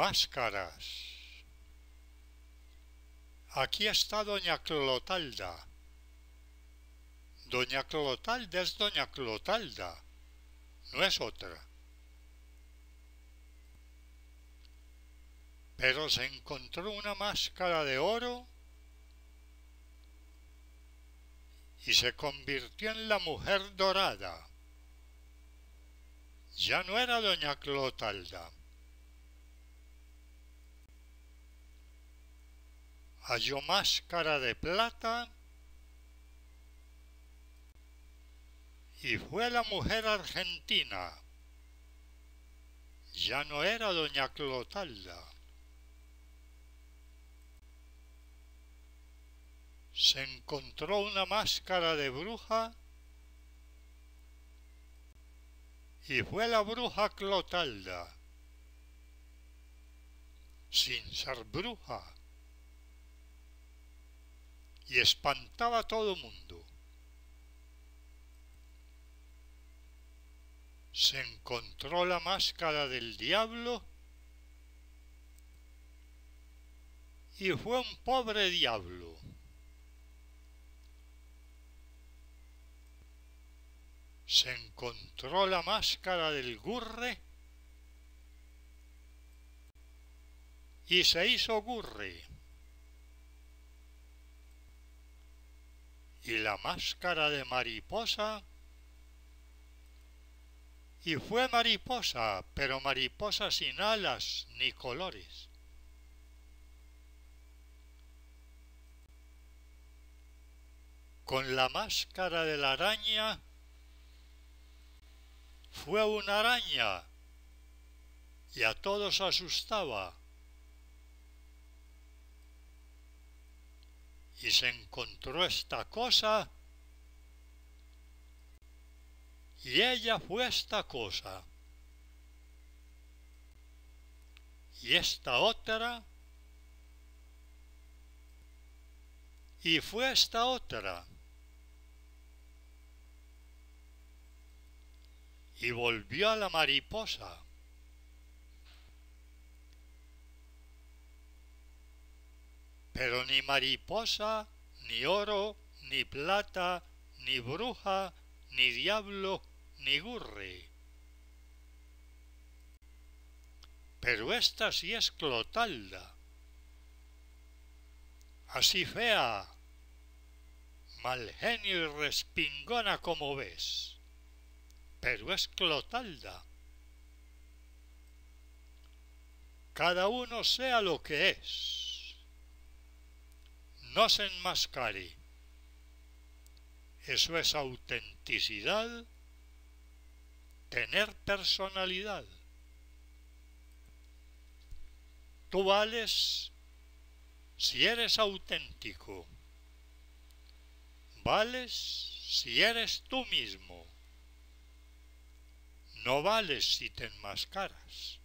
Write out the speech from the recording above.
máscaras. Aquí está doña Clotalda. Doña Clotalda es doña Clotalda, no es otra. Pero se encontró una máscara de oro y se convirtió en la mujer dorada. Ya no era doña Clotalda. halló máscara de plata y fue la mujer argentina. Ya no era doña Clotalda. Se encontró una máscara de bruja y fue la bruja Clotalda, sin ser bruja y espantaba a todo mundo. Se encontró la máscara del diablo y fue un pobre diablo. Se encontró la máscara del gurre y se hizo gurre. y la máscara de mariposa. Y fue mariposa, pero mariposa sin alas ni colores. Con la máscara de la araña fue una araña y a todos asustaba. y se encontró esta cosa, y ella fue esta cosa, y esta otra, y fue esta otra. Y volvió a la mariposa. pero ni mariposa, ni oro, ni plata, ni bruja, ni diablo, ni gurre. Pero esta sí es clotalda, así fea, mal genio y respingona como ves, pero es clotalda. Cada uno sea lo que es no se enmascare. Eso es autenticidad, tener personalidad. Tú vales si eres auténtico. Vales si eres tú mismo. No vales si te enmascaras.